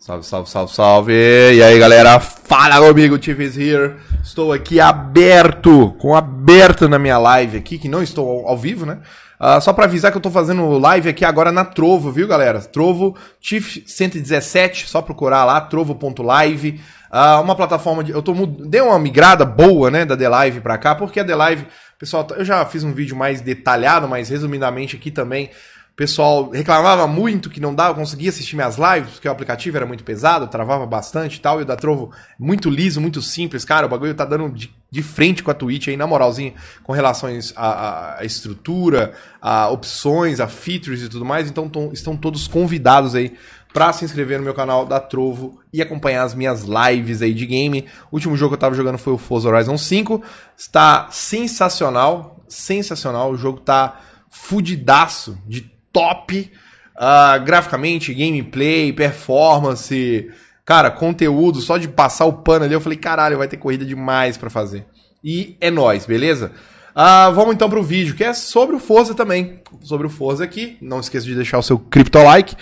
Salve, salve, salve, salve! E aí galera, fala comigo, Chief is here. Estou aqui aberto, com aberto na minha live aqui, que não estou ao, ao vivo, né? Uh, só para avisar que eu tô fazendo live aqui agora na Trovo, viu galera? Trovo Chief 117, só procurar lá, trovo.live. Uh, ah, uma plataforma de. Eu tô mud... Dei uma migrada boa, né, da The Live pra cá, porque a The Live. Pessoal, eu já fiz um vídeo mais detalhado, mas resumidamente aqui também pessoal reclamava muito que não dava, conseguia assistir minhas lives, porque o aplicativo era muito pesado, travava bastante e tal. E o da Trovo, muito liso, muito simples. Cara, o bagulho tá dando de, de frente com a Twitch aí, na moralzinha, com relações à, à estrutura, a opções, a features e tudo mais. Então tão, estão todos convidados aí para se inscrever no meu canal da Trovo e acompanhar as minhas lives aí de game. O último jogo que eu tava jogando foi o Forza Horizon 5. Está sensacional, sensacional. O jogo tá fudidaço de top. Uh, graficamente, gameplay, performance, cara, conteúdo, só de passar o pano ali, eu falei, caralho, vai ter corrida demais para fazer. E é nós, beleza? Uh, vamos então pro vídeo, que é sobre o Forza também. Sobre o Forza aqui, não esqueça de deixar o seu cripto like. Uh,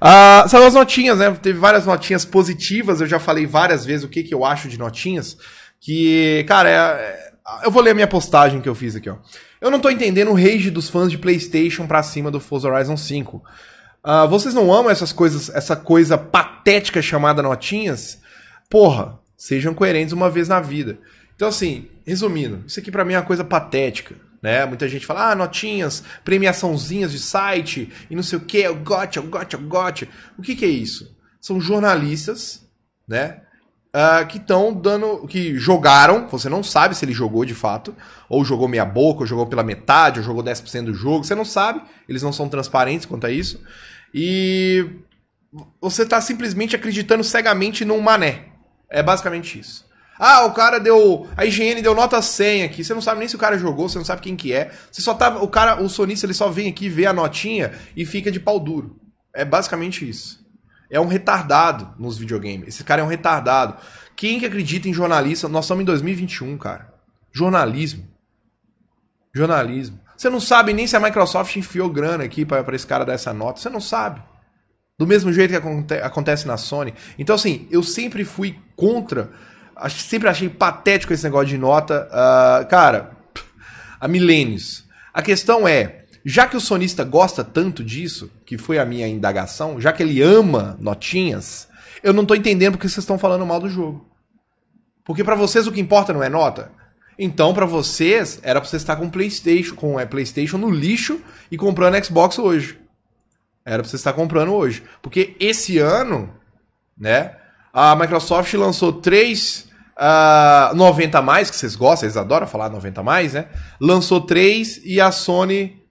ah, são as notinhas, né? Teve várias notinhas positivas, eu já falei várias vezes o que, que eu acho de notinhas. Que, cara, é, eu vou ler a minha postagem que eu fiz aqui, ó. Eu não tô entendendo o rage dos fãs de PlayStation pra cima do Forza Horizon 5. Uh, ah, vocês não amam essas coisas, essa coisa patética chamada notinhas? Porra, sejam coerentes uma vez na vida. Então, assim, resumindo, isso aqui para mim é uma coisa patética. Né? Muita gente fala, ah, notinhas, premiaçãozinhas de site e não sei o que, eu gote, eu gotcha, eu gotcha. O que, que é isso? São jornalistas, né? uh, que estão dando. que jogaram, você não sabe se ele jogou de fato, ou jogou meia boca, ou jogou pela metade, ou jogou 10% do jogo, você não sabe, eles não são transparentes quanto a isso. E você está simplesmente acreditando cegamente num mané. É basicamente isso. Ah, o cara deu. A IGN deu nota 100 aqui. Você não sabe nem se o cara jogou, você não sabe quem que é. Você só tá. O cara, o sonista, ele só vem aqui, vê a notinha e fica de pau duro. É basicamente isso é um retardado nos videogames. Esse cara é um retardado. Quem que acredita em jornalista? Nós estamos em 2021, cara. Jornalismo. Jornalismo. Você não sabe nem se a Microsoft enfiou grana aqui para esse cara dar essa nota. Você não sabe. Do mesmo jeito que aconte acontece na Sony. Então, assim, eu sempre fui contra. Sempre achei patético esse negócio de nota. Uh, cara, há milênios. A questão é. Já que o sonista gosta tanto disso, que foi a minha indagação, já que ele ama notinhas, eu não tô entendendo porque vocês estão falando mal do jogo. Porque para vocês o que importa não é nota. Então, para vocês, era pra você estar com PlayStation, com a é, PlayStation no lixo e comprando Xbox hoje. Era pra você estar comprando hoje. Porque esse ano, né, a Microsoft lançou três uh, ah, 90 mais, que vocês gostam, eles adoram falar 90 mais, né? Lançou três e a Sony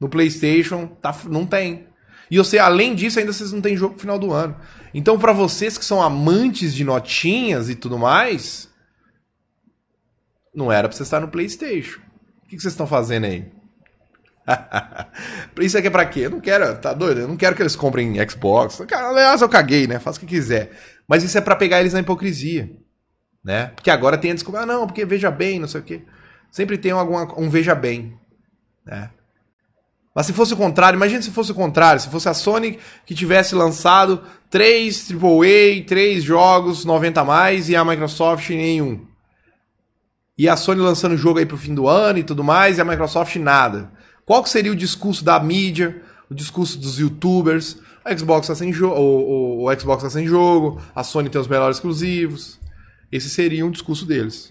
no PlayStation tá, não tem. E você, além disso, ainda vocês não tem jogo no final do ano. Então, para vocês que são amantes de notinhas e tudo mais, não era pra você estar no PlayStation. O que, vocês estão fazendo aí? Isso aqui é pra quê? Eu não quero, tá doido? Eu não quero que eles comprem Xbox. Cara, aliás, eu caguei, né? Faça o que quiser. Mas isso é para pegar eles na hipocrisia, né? Porque agora tem a desculpa, ah, não, porque veja bem, não sei o quê. Sempre tem alguma, um veja bem, né? Mas se fosse o contrário, imagina se fosse o contrário, se fosse a Sony que tivesse lançado 3 AAA, 3 jogos, 90 a mais, e a Microsoft nenhum. E a Sony lançando jogo aí pro fim do ano e tudo mais, e a Microsoft nada. Qual que seria o discurso da mídia, o discurso dos youtubers? A Xbox tá sem jogo, o, o, Xbox tá sem jogo, a Sony tem os melhores exclusivos. Esse seria um discurso deles.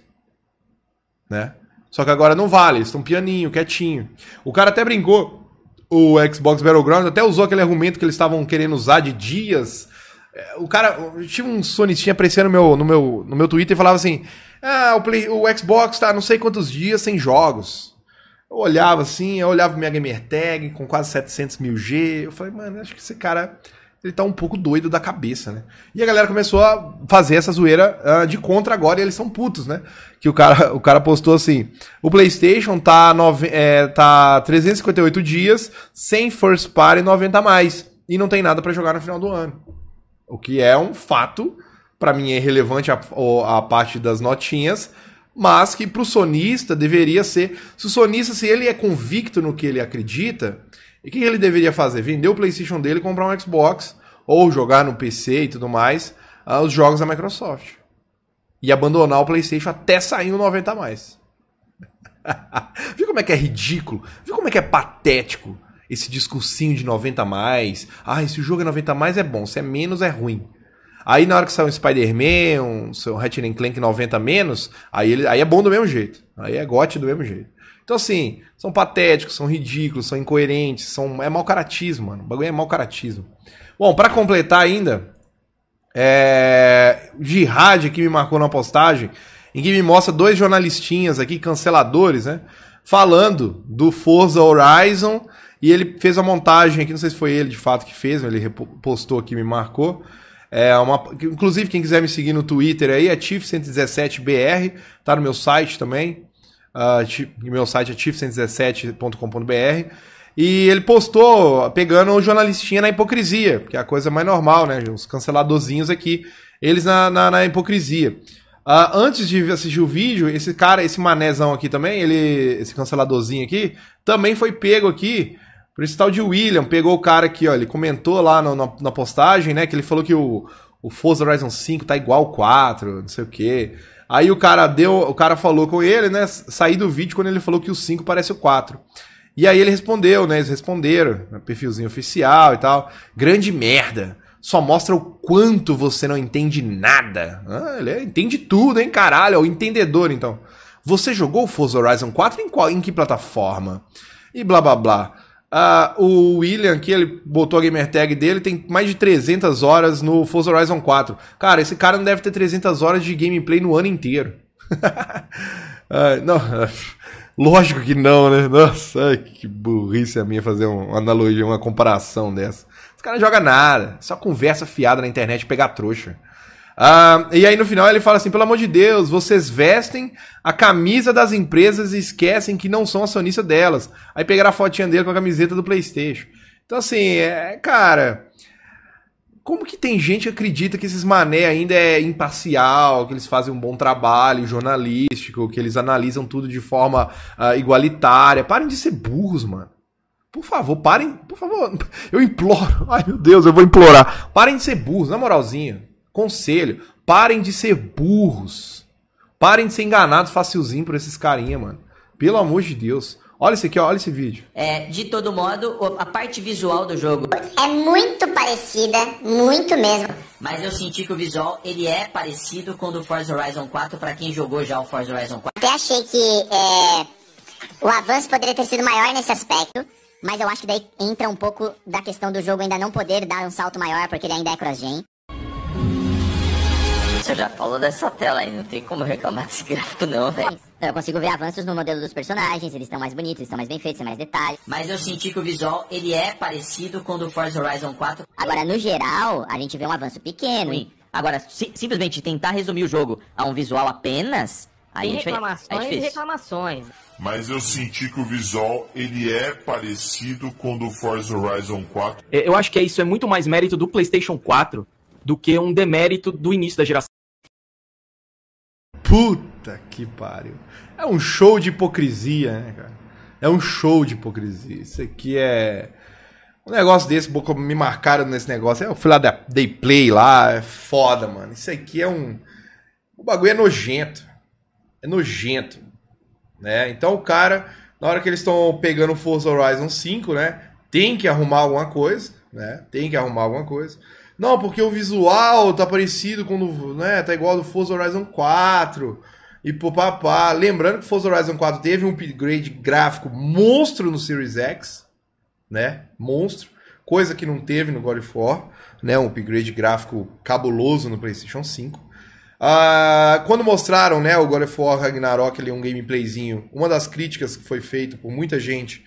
Né? Só que agora não vale, eles estão pianinho, quietinho. O cara até brincou o Xbox Battlegrounds até usou aquele argumento que eles estavam querendo usar de dias. É, o cara. Tinha um sonistinha aparecendo no meu, no meu, no meu Twitter e falava assim: Ah, o, Play, o Xbox tá não sei quantos dias sem jogos. Eu olhava assim, eu olhava minha gamer tag com quase 700 mil G. Eu falei, mano, acho que esse cara ele tá um pouco doido da cabeça, né? E a galera começou a fazer essa zoeira uh, de contra agora e eles são putos, né? que o cara, o cara postou assim: o PlayStation tá, nove, é, tá 358 dias sem first party 90 a mais e não tem nada para jogar no final do ano. O que é um fato, para mim é irrelevante a, a parte das notinhas, mas que para o sonista deveria ser. Se o sonista, se ele é convicto no que ele acredita, o que ele deveria fazer? Vender o PlayStation dele e comprar um Xbox ou jogar no PC e tudo mais, ah, os jogos da Microsoft e abandonar o PlayStation até sair o 90 a mais. Viu como é que é ridículo? Viu como é que é patético esse discursinho de 90 a mais? Ah, se o jogo é 90 a mais é bom, se é menos é ruim. Aí na hora que sai um Spider-Man, um seu Ratchet Clank 90 menos, aí, ele, aí é bom do mesmo jeito. Aí é gote do mesmo jeito. Então assim, são patéticos, são ridículos, são incoerentes, são é mau caratismo, mano. O bagulho é mau caratismo. Bom, para completar ainda, é, Jihad, que me marcou na postagem, em que me mostra dois jornalistinhas aqui, canceladores, né? Falando do Forza Horizon. E ele fez a montagem aqui, não sei se foi ele de fato que fez, mas ele postou aqui, me marcou. É uma, inclusive, quem quiser me seguir no Twitter aí é Tiff117BR, tá no meu site também. Uh, meu site é tiff117.com.br. E ele postou pegando o jornalistinha na hipocrisia, que é a coisa mais normal, né? Os canceladorzinhos aqui, eles na, na, na hipocrisia. Uh, antes de assistir o vídeo, esse cara, esse manézão aqui também, ele, esse canceladorzinho aqui, também foi pego aqui por esse tal de William. Pegou o cara aqui, ó, ele comentou lá no, na, na postagem, né, que ele falou que o, o Forza Horizon 5 tá igual 4, não sei o quê. Aí o cara deu, o cara falou com ele, né, saí do vídeo quando ele falou que o 5 parece o 4. E aí ele respondeu, né? Eles responderam, né? perfilzinho oficial e tal. Grande merda. Só mostra o quanto você não entende nada. Ah, ele é, entende tudo, hein, caralho. É o entendedor, então. Você jogou Forza Horizon 4 em, qual, em que plataforma? E blá blá blá. Ah, o William aqui, ele botou a gamer tag dele, tem mais de 300 horas no Forza Horizon 4. Cara, esse cara não deve ter 300 horas de gameplay no ano inteiro. ah, não. Lógico que não, né? Nossa, ai, que burrice a minha fazer uma analogia, uma comparação dessa. Os caras não jogam nada, só conversa fiada na internet pegar trouxa. Ah, e aí no final ele fala assim: pelo amor de Deus, vocês vestem a camisa das empresas e esquecem que não são acionistas delas. Aí pegaram a fotinha dele com a camiseta do PlayStation. Então, assim, é, cara como que tem gente que acredita que esses mané ainda é imparcial, que eles fazem um bom trabalho jornalístico, que eles analisam tudo de forma uh, igualitária? Parem de ser burros, mano. Por favor, parem. Por favor, eu imploro. Ai, meu Deus, eu vou implorar. Parem de ser burros, na moralzinha. Conselho, parem de ser burros. Parem de ser enganados facilzinho por esses carinha, mano. Pelo amor de Deus. Olha isso aqui, olha esse vídeo. É, de todo modo, a parte visual do jogo é muito parecida, muito mesmo. Mas eu senti que o visual ele é parecido com o do Forza Horizon 4 para quem jogou já o Forza Horizon 4. Até achei que é, o avanço poderia ter sido maior nesse aspecto, mas eu acho que daí entra um pouco da questão do jogo ainda não poder dar um salto maior porque ele ainda é cross-gen. Você já falou dessa tela aí, não tem como reclamar desse gráfico não, velho. Eu consigo ver avanços no modelo dos personagens, eles estão mais bonitos, estão mais bem feitos, tem mais detalhes. Mas eu senti que o visual, ele é parecido com o do Forza Horizon 4. Agora, no geral, a gente vê um avanço pequeno. Sim. Agora, si simplesmente tentar resumir o jogo a um visual apenas... Aí tem é reclamações é e reclamações. Mas eu senti que o visual, ele é parecido com o do Forza Horizon 4. É, eu acho que é isso é muito mais mérito do PlayStation 4 do que um demérito do início da geração. Puta! Puta que pariu. É um show de hipocrisia, né, cara? É um show de hipocrisia. Isso aqui é. Um negócio desse, me marcaram nesse negócio. Eu fui lá da Day Play lá, é foda, mano. Isso aqui é um. O bagulho é nojento. É nojento. Né? Então o cara, na hora que eles estão pegando Forza Horizon 5, né? Tem que arrumar alguma coisa, né? Tem que arrumar alguma coisa. Não, porque o visual tá parecido com o, né? Tá igual ao do Forza Horizon 4 e papá, Lembrando que Forza Horizon 4 teve um upgrade gráfico monstro no Series X, né? Monstro. Coisa que não teve no God of War, né? Um upgrade gráfico cabuloso no PlayStation 5. Ah, quando mostraram né, o God of War Ragnarok, ali, é um gameplayzinho, uma das críticas que foi feita por muita gente,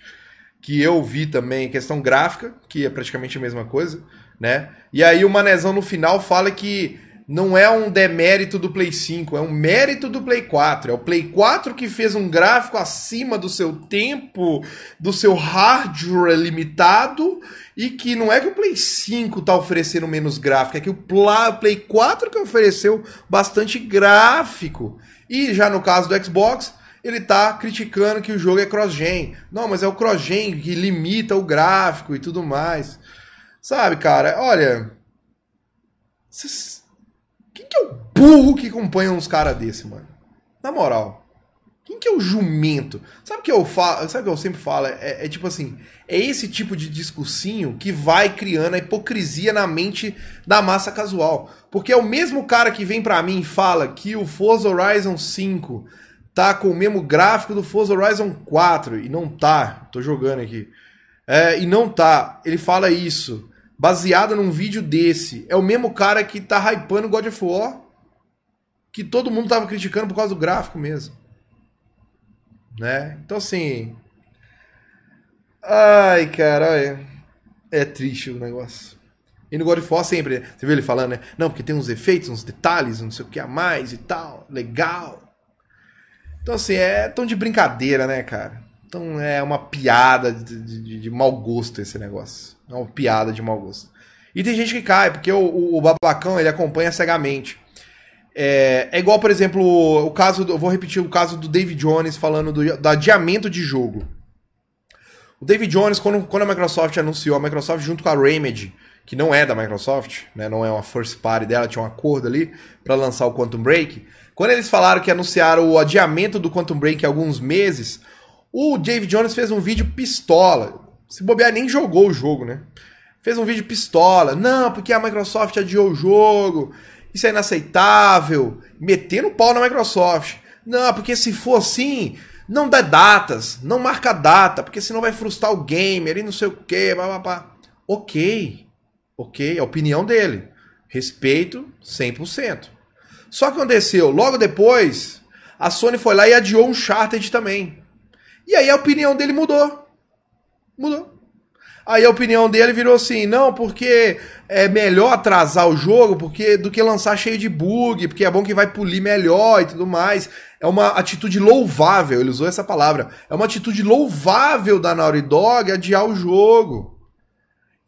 que eu vi também, questão gráfica, que é praticamente a mesma coisa, né? E aí o Manezão no final fala que não é um demérito do Play 5, é um mérito do Play 4. É o Play 4 que fez um gráfico acima do seu tempo, do seu hardware limitado, e que não é que o Play 5 está oferecendo menos gráfico, é que o Play 4 que ofereceu bastante gráfico. E já no caso do Xbox, ele está criticando que o jogo é cross-gen. Não, mas é o cross-gen que limita o gráfico e tudo mais. Sabe, cara, olha. Cês burro que acompanha uns caras desse, mano. Na moral. Quem que é o jumento? Sabe o que eu falo? Sabe o que eu sempre falo? É, é, é, tipo assim, é esse tipo de discursinho que vai criando a hipocrisia na mente da massa casual. Porque é o mesmo cara que vem para mim e fala que o Forza Horizon 5 tá com o mesmo gráfico do Forza Horizon 4 e não tá. Tô jogando aqui. É, e não tá. Ele fala isso baseado num vídeo desse. É o mesmo cara que tá hypando God of War que todo mundo tava criticando por causa do gráfico mesmo. Né? Então, assim. Ai, cara É triste o negócio. E no God of War sempre, você viu ele falando, né? Não, porque tem uns efeitos, uns detalhes, não sei o que a mais e tal. Legal. Então, assim, é tão de brincadeira, né, cara? Então é uma piada de, de, de mau gosto esse negócio. É uma piada de mau gosto. E tem gente que cai, porque o, o, o babacão ele acompanha cegamente. É, é, igual, por exemplo, o caso. Do, eu vou repetir o caso do David Jones falando do, do adiamento de jogo. O David Jones, quando, quando a Microsoft anunciou, a Microsoft junto com a Remedy, que não é da Microsoft, né, não é uma first party dela, tinha um acordo ali para lançar o Quantum Break. Quando eles falaram que anunciaram o adiamento do Quantum Break alguns meses, o David Jones fez um vídeo pistola. Se bobear, nem jogou o jogo, né? Fez um vídeo pistola. Não, porque a Microsoft adiou o jogo isso é inaceitável, no pau na Microsoft. Não, porque se for assim, não dá datas, não marca data, porque senão vai frustrar o gamer e não sei o que, papapá. Ok, ok, é a opinião dele. Respeito 100%. Só que aconteceu, logo depois, a Sony foi lá e adiou um Chartered também. E aí a opinião dele mudou. Mudou. Aí a opinião dele virou assim: não, porque é melhor atrasar o jogo porque do que lançar cheio de bug, porque é bom que vai polir melhor e tudo mais. É uma atitude louvável, ele usou essa palavra. É uma atitude louvável da Naughty Dog adiar o jogo.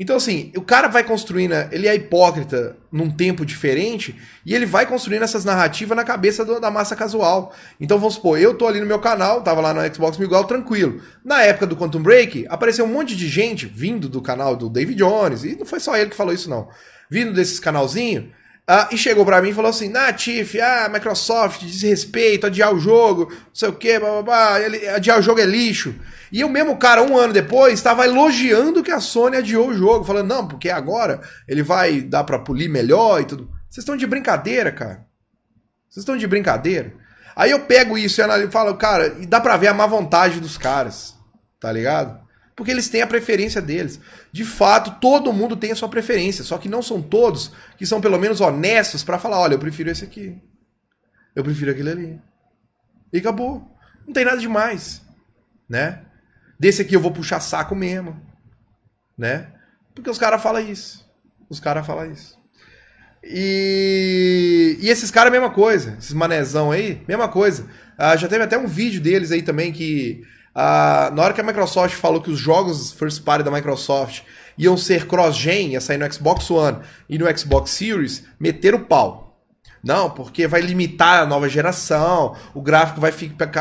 Então, assim, o cara vai construindo, ele é hipócrita num tempo diferente e ele vai construindo essas narrativas na cabeça do, da massa casual. Então, vamos supor, eu tô ali no meu canal, tava lá no Xbox Miguel, tranquilo. Na época do Quantum Break, apareceu um monte de gente vindo do canal do David Jones, e não foi só ele que falou isso, não. Vindo desses canalzinho, ah, e chegou para mim e falou assim: Natif, ah, Microsoft, desrespeito, adiar o jogo, não sei o que, blá, blá, blá, adiar o jogo é lixo. E o mesmo cara, um ano depois, estava elogiando que a Sony adiou o jogo, falando: não, porque agora ele vai dar para polir melhor e tudo. Vocês estão de brincadeira, cara. Vocês estão de brincadeira. Aí eu pego isso e falo, cara, e dá pra ver a má vontade dos caras, tá ligado? porque eles têm a preferência deles. De fato, todo mundo tem a sua preferência, só que não são todos que são pelo menos honestos para falar, olha, eu prefiro esse aqui. Eu prefiro aquele ali. E acabou. Não tem nada demais, né? Desse aqui eu vou puxar saco mesmo, né? Porque os caras falam isso. Os caras falam isso. E, e esses caras, mesma coisa. Esses manezão aí, mesma coisa. Ah, já teve até um vídeo deles aí também que Uh, na hora que a Microsoft falou que os jogos first party da Microsoft iam ser cross-gen, ia sair no Xbox One e no Xbox Series, meter o pau. Não, porque vai limitar a nova geração, o gráfico vai,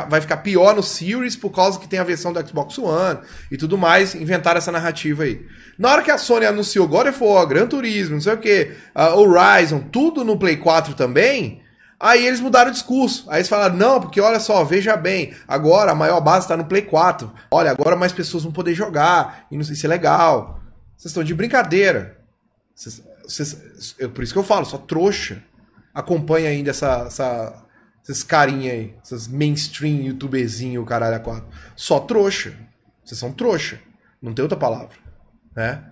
vai ficar pior no Series por causa que tem a versão do Xbox One e tudo mais, inventaram essa narrativa aí. Na hora que a Sony anunciou God of War, Gran Turismo, não sei o que, uh, ah, Horizon, tudo no Play 4 também, Aí eles mudaram o discurso. Aí eles falaram: não, porque olha só, veja bem, agora a maior base está no Play 4. Olha, agora mais pessoas vão poder jogar. E não sei se é legal. Vocês estão de brincadeira. eu, por isso que eu falo, só trouxa. Acompanha ainda essa, essa, esses carinha aí, esses mainstream youtuberzinho, caralho, a quatro. Só trouxa. Vocês são trouxa. Não tem outra palavra. Né?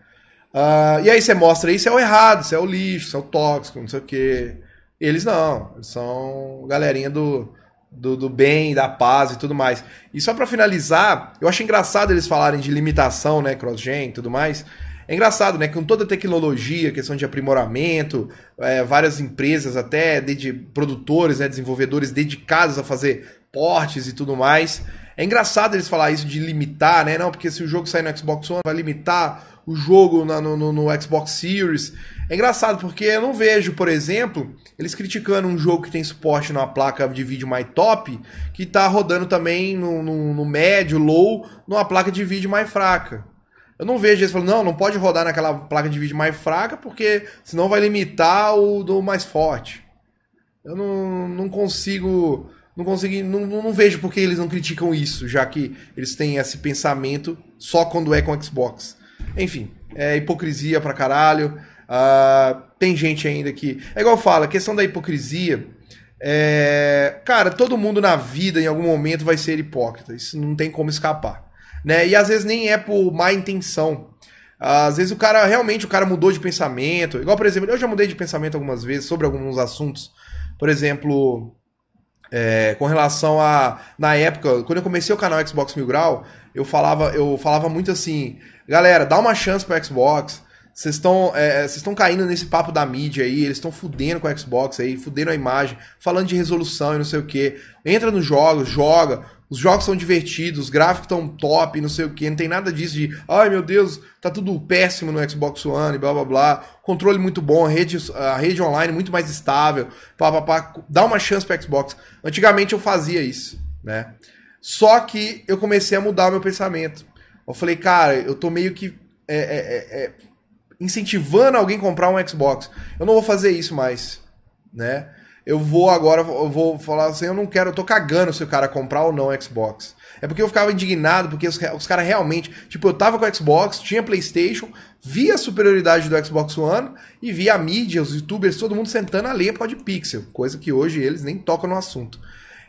Uh, e aí você mostra isso, é o errado, isso é o lixo, isso é o tóxico, não sei o quê. Eles não, eles são galerinha do, do, do, bem, da paz e tudo mais. E só para finalizar, eu acho engraçado eles falarem de limitação, né, crossgen e tudo mais. É engraçado, né, com toda a tecnologia, questão de aprimoramento, é, várias empresas até, de produtores, né, desenvolvedores dedicados a fazer portes e tudo mais. É engraçado eles falar isso de limitar, né? Não, porque se o jogo sair no Xbox One, vai limitar o jogo na, no, no, no, Xbox Series. É engraçado porque eu não vejo, por exemplo, eles criticando um jogo que tem suporte numa placa de vídeo mais top, que tá rodando também no, no, no médio, low, numa placa de vídeo mais fraca. Eu não vejo eles falando, não, não pode rodar naquela placa de vídeo mais fraca, porque senão vai limitar o do mais forte. Eu não, não consigo não consegui, não, não, não, vejo por que eles não criticam isso, já que eles têm esse pensamento só quando é com Xbox. Enfim, é hipocrisia pra caralho. Uh, tem gente ainda que. É igual fala, questão da hipocrisia. É... Cara, todo mundo na vida em algum momento vai ser hipócrita, isso não tem como escapar. Né? E às vezes nem é por má intenção. Às vezes o cara realmente o cara mudou de pensamento. Igual, por exemplo, eu já mudei de pensamento algumas vezes sobre alguns assuntos. Por exemplo, é, com relação a. Na época, quando eu comecei o canal Xbox Mil Grau, eu falava, eu falava muito assim: galera, dá uma chance pro Xbox. Vocês estão é, estão é, caindo nesse papo da mídia aí, eles estão fudendo com o Xbox aí, fudendo a imagem, falando de resolução e não sei o que. Entra nos jogos, joga, os jogos são divertidos, os gráficos estão top, não sei o que, não tem nada disso de ai meu Deus, tá tudo péssimo no Xbox One blá blá blá. Controle muito bom, a rede, a rede online muito mais estável, pá, pá, pá. Dá uma chance pro Xbox. Antigamente eu fazia isso, né? Só que eu comecei a mudar o meu pensamento. Eu falei, cara, eu tô meio que é, é, é, é incentivando alguém comprar um Xbox. Eu não vou fazer isso mais, né? eu vou agora, eu vou falar assim, eu não quero, eu tô cagando se o cara comprar ou não Xbox. É porque eu ficava indignado, porque os, os caras realmente, tipo, eu tava com o Xbox, tinha Playstation, via a superioridade do Xbox One e via a mídia, os youtubers, todo mundo sentando a ler pode pixel, coisa que hoje eles nem tocam no assunto.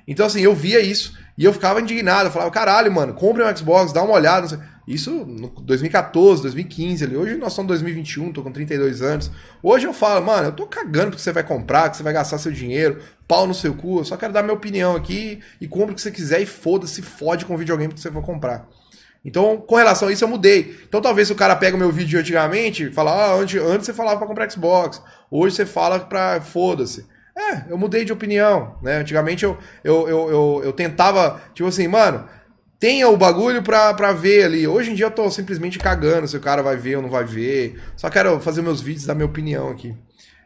Então assim, eu via isso e eu ficava indignado, eu falava, caralho, mano, compre um Xbox, dá uma olhada, não sei isso no 2014, 2015 ali. Hoje nós estamos em 2021, tô com 32 anos. Hoje eu falo, mano, eu tô cagando porque você vai comprar, que você vai gastar seu dinheiro, pau no seu cu, eu só quero dar minha opinião aqui e compra o que você quiser e foda-se, fode com o videogame que você for comprar. Então, com relação a isso, eu mudei. Então, talvez o cara pega o meu vídeo de antigamente e fala, ah, antes, antes você falava para comprar Xbox, hoje você fala pra foda-se. É, eu mudei de opinião, né? Antigamente eu, eu, eu, eu, eu tentava, tipo assim, mano, tenha o bagulho pra, pra ver ali. Hoje em dia eu tô simplesmente cagando se o cara vai ver ou não vai ver. Só quero fazer meus vídeos, dar minha opinião aqui.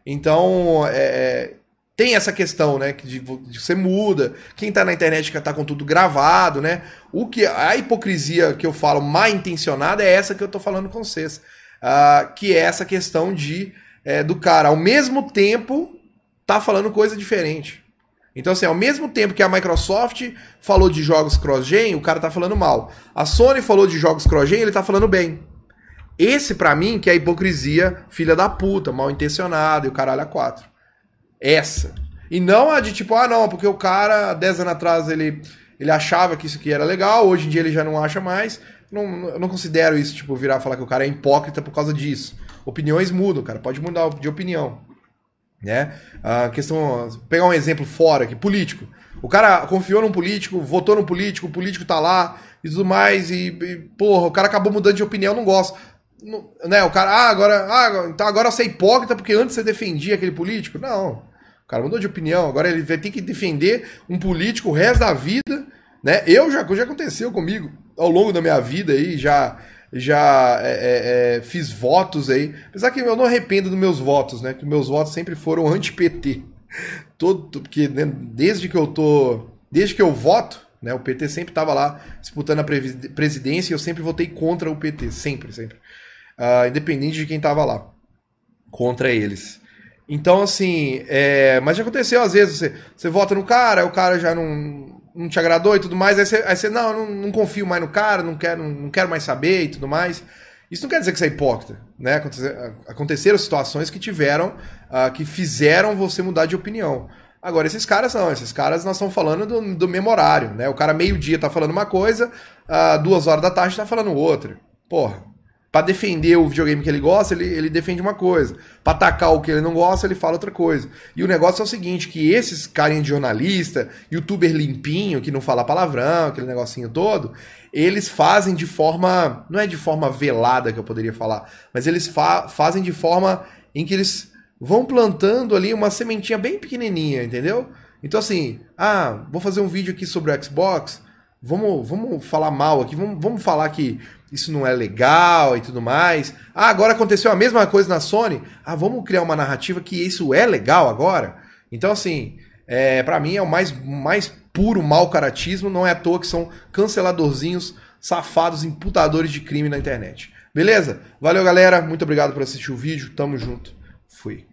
Então, é, é tem essa questão, né? De, de você muda. Quem tá na internet que tá com tudo gravado, né? O que A hipocrisia que eu falo mal intencionada é essa que eu tô falando com vocês. Uh, que é essa questão de é, do cara, ao mesmo tempo, tá falando coisa diferente. Então, assim, ao mesmo tempo que a Microsoft falou de jogos cross-gen, o cara tá falando mal. A Sony falou de jogos cross-gen, ele tá falando bem. Esse, para mim, que é a hipocrisia filha da puta, mal intencionada e o caralho a quatro. Essa. E não a de tipo, ah, não, porque o cara, 10 anos atrás, ele, ele achava que isso aqui era legal, hoje em dia ele já não acha mais. Não, eu não considero isso, tipo, virar falar que o cara é hipócrita por causa disso. Opiniões mudam, cara. Pode mudar de opinião. Né? A questão. Pegar um exemplo fora aqui, político. O cara confiou num político, votou num político, o político tá lá e tudo mais, e, e porra, o cara acabou mudando de opinião, não gosta. Não, né? O cara, ah, agora, ah, então agora você é hipócrita porque antes você defendia aquele político? Não. O cara mudou de opinião, agora ele vai ter que defender um político o resto da vida, né? Eu já, já aconteceu comigo ao longo da minha vida aí, já já é, é, é, fiz votos aí. Apesar que eu não arrependo dos meus votos, né? Que meus votos sempre foram anti-PT. Todo, porque né, desde que eu tô. Desde que eu voto, né? O PT sempre estava lá disputando a presidência e eu sempre votei contra o PT. Sempre, sempre. Uh, independente de quem tava lá. Contra eles. Então, assim, é... mas já aconteceu às vezes, você, você vota no cara, o cara já não, não te agradou e tudo mais, aí você, aí você não, não, não, confio mais no cara, não quero, não, não quero mais saber e tudo mais. Isso não quer dizer que você é hipócrita, né? Aconteceram situações que tiveram, uh, que fizeram você mudar de opinião. Agora, esses caras não, esses caras nós estamos falando do, do mesmo horário, né? O cara meio-dia tá falando uma coisa, uh, duas horas da tarde tá falando outra. Porra, para defender o videogame que ele gosta, ele, ele defende uma coisa. Para atacar o que ele não gosta, ele fala outra coisa. E o negócio é o seguinte, que esses carinhas de jornalista, youtuber limpinho, que não fala palavrão, aquele negocinho todo, eles fazem de forma, não é de forma velada que eu poderia falar, mas eles fa fazem de forma em que eles vão plantando ali uma sementinha bem pequenininha, entendeu? Então assim, ah, vou fazer um vídeo aqui sobre o Xbox, vamos, vamos falar mal aqui, vamos, vamos falar que isso não é legal e tudo mais. Ah, agora aconteceu a mesma coisa na Sony. Ah, vamos criar uma narrativa que isso é legal agora? Então, assim, é, para mim é o mais, mais puro mal caratismo. Não é à toa que são canceladorzinhos, safados, imputadores de crime na internet. Beleza? Valeu, galera. Muito obrigado por assistir o vídeo. Tamo junto. Fui.